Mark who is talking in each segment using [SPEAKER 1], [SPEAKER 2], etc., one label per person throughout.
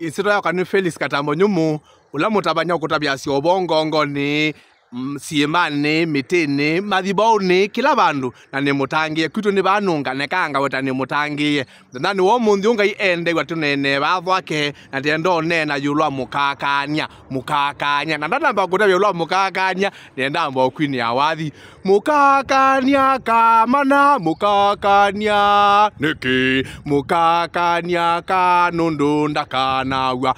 [SPEAKER 1] insito yakwa nä felix katambonyumu å rä a må tabania siimani mitini mathibauni kila bandu na ni mutangie kwitu ni banunga nekanga weta ni mutangie ndani wo munthi ungai ende gwa tunene bathwake na tienda onena yulwa mukakania mukakania na ndatamba kutevya yulwa mukakania niendamba ukwini ya wathi mukakanya kamana mukakanya niki mukakanya kanundu ndakanagua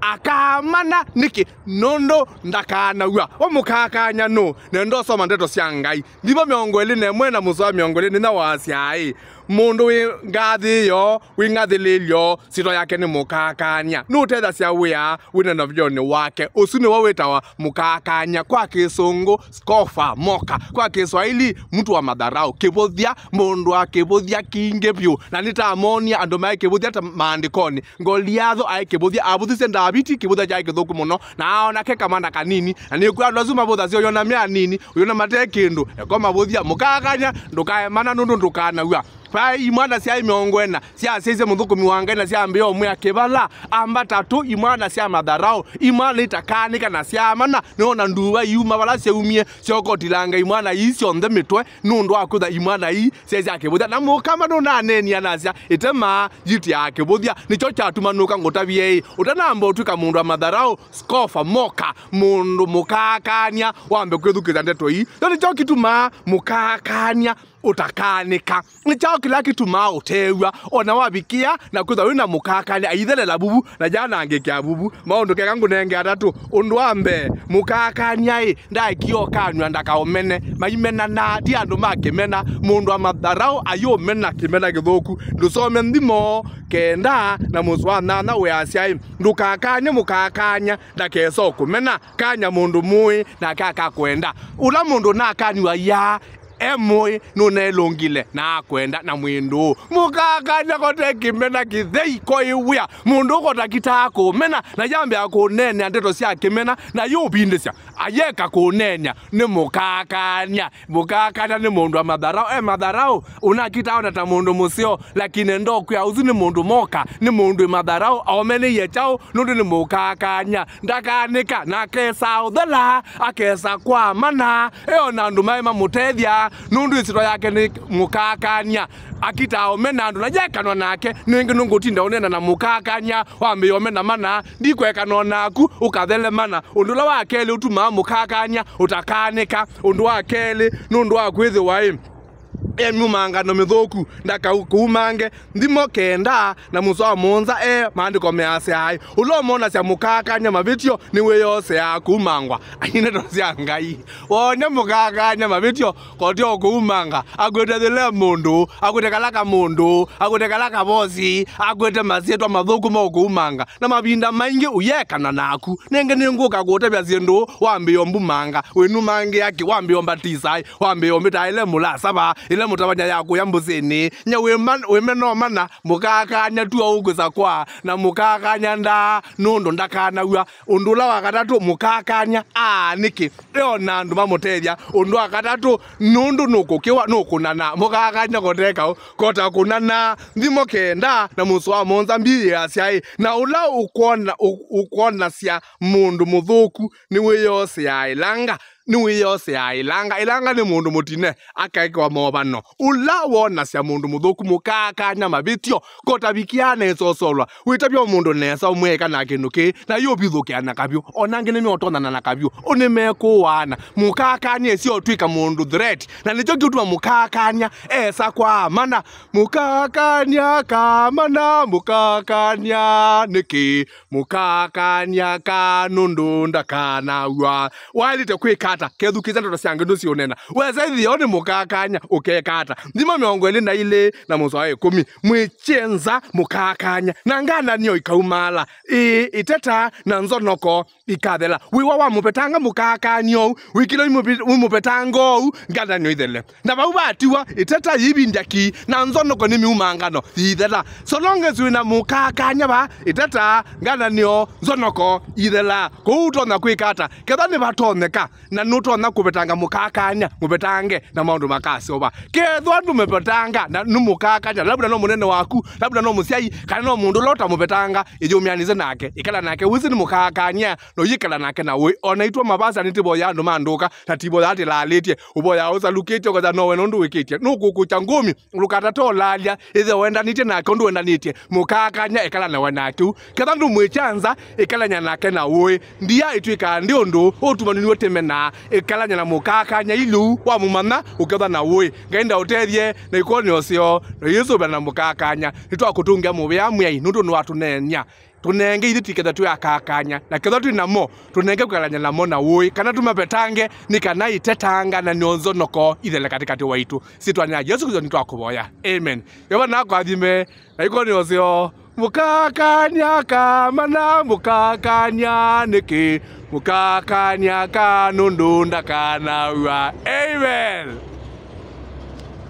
[SPEAKER 1] akamana niki nundu ndakanagua umukakanya nu nendo soma ndeto cia ngai thibo miongo ili na imwe na musoa miongo ili ni wasiai mundu wi ngathi yo wi ngathilirio sito yake ni mukakania nu utetha cia wia winena vyoni wake ucu niwo witawa mukakanya kwa kisungu skofa moka kwa kiswahili mtu wa madharau kivuthia mundu wa kivuthia kingi vyu na ni tamonia andu mai kivuthia ta maandikoni ngoliatho ai kivuthia avuthicie ndaviti kivuthia kyai githuku muno na ona ke kamana kanini na ni kwa lazima acu mavuthacio yona mia nini uyona mate kindu ekoma eko mukakanya ndukae mana nundu ndukanagua pa imana cia imiongwena cia sise muthukumi wa ngena cia mbia umwe akibala ambatatu imwana cia matharau imwana itakanika na ciamana niona nduwa iuma vala ciaumie ciokotilanga imwana ii cionthe mitwe nundu wa imana imwana ii sese akibuthia na mukama ndunanenia nacia itema jiti akibuthia nicho kyatumanuka ngutavia utana utanamba utuika mundu wa madharao skofa moka mundu mukakania wambe kwithukiza ndeto ii yo nicho kituma mukakania utakanika nichao kila kitu mautewa ona wabikia na kuza wina mukakani aitherera bubu na jana angekia bubu maundu kega ngunenge atatu undu wa mbe mukakania i ndakiokanywa omene maimena na ti andu makimena mundu amatharau mena kimena githuku ndusome nthimo kenda na muswanana weaciai ndukakanye mukakanya na ndakesa ukumena kanya mundu mui nake akakwenda ula mundu na nakaniwa ya emwe nuna elongile nakwenda na mwindu mukaka nakota kimena kithei koiwia mundu ukota kitaa mena na yambe akunenia andeto cia kimena na yubindisya ayeka kunenia ni mukakania mukakania ni mundu wa matharau e matharau ona ta mundu musio lakini ndokwya uzi ni mundu moka ni mundu matharau aomeniie chau nundu ni mukakania ndakanika kesa uthala akesa kwamana iyo na andu mae mamutethia nundu isyitwa yake ni mukakanya akitaa umena andå najekanwa nake nängä nungutinda unena na mukakania wamia ume na mana ndikwekana naku ukathele mana undå ula wakeli utumaa mukakanya utakaanäka undå wa keli nundå wa kwithiwai e miumangano mithuku ndakaumange thimo kenda na musoa munza e maandiko measeai ulo mona cia mukakanya mavitio ni wiyosea kumangwa anyine cia ngai wone mukakanya mavitio kotio kuumanga akwite thile mundu akwite kalaka mundu akwite kalaka vosi akwite masietwa mathuku mokuumanga na mavinda maingi uyekana naku ningi ninguka kutevya syindu wambiyo mbumanga winumangiaki wambiyo mbatisai wambiyo mbitaile mulasava ila mutabanya yaku ya mbusini nya no wimenomana mukakanya tu auguza kwa na mukakanya nda nundu ndakanaua undu ula wa gatatu mukakanya aniki iyo na andu mamutethia undu wa nuku nundu nukukiwa nukunana mukakanya u kota kunana thimo kenda na musu wa monza mbiya ciai na ula ukwona ukwona cia mundu muthuku ni wiyose yailanga niwe yose ya ilanga ilanga ni mundu mutine akaikwa mobano ula wona cia mundu muthuku mukakanya mavitio kotavikia necosolwa witabia mundu nesa umweka na kindu ki na yuvithukiana kavyu onangi nimiotonana na wana unimekuwana mukakania cio twika mundu threat na nicho kiutuma mukakanya esa kwa mana mukakania kamana mukakania niki mukakania kanundu ndakanagua walite kwikata kata kethu kisa ndoto ciange nducionena wesa ithio ni mukakanya ukekata thima miongo ili na ili na mucoa ikumi mwichenza mukakanya na ngananio ikaumala I, iteta na nzonoko ikathela wiwa wa mupetanga mukakanio ou wikile wi mupetango ou ngananio ithele na vau vatiwa iteta yibindia ki na nzonoko ni miumangano yithela solonge ciwina mukakanya ba iteta ngananio nzonoko ithela kou tonya kwikata ketha ni vatonyeka na nuto nutwona kuvitanga mukakanya mubetange na maundu makasi oba ke ova kethwa numivitanga nu mukakanya labda no munene waku labda no musiai kana no mundu lota mubetanga utamuvitanga ijumianize nake ikala nake wizi ni mukakanya no yikala nake na we ona itwa mabaza ni tibo ya andu manduka na tibo ya ya ati ubo tivoya atilalitie uvoya no ukaza nowe nundu wikitie nukukucha ngumi lukata to ize tolalia ithe wendanitie nake undu wendanitie mukakanya ikala nawe nake ketha mwechanza ikala ikalanya nake na we ndia itwika ndio ndi undu utumanuniwe timena na ikaranya na mukakanya ilu wa mumana uketha na ui ngai ndautethie na ikoni ucio na yesu bena na mukakanya nitwakutungia mubia mwei nundu ni watunenia tunenge ithi tiketha tu akakanya na ketha tu namo tunenge kukalanya namo na wui kana tumapetange ni kana itetanga na nionzonoko ithele katikati waitu si twanya yesu nitwa kuboya amen yova nakwathime na ikoni ucio mukakanya kamana mukakanya niki mukakanya kanundunda kanawa amen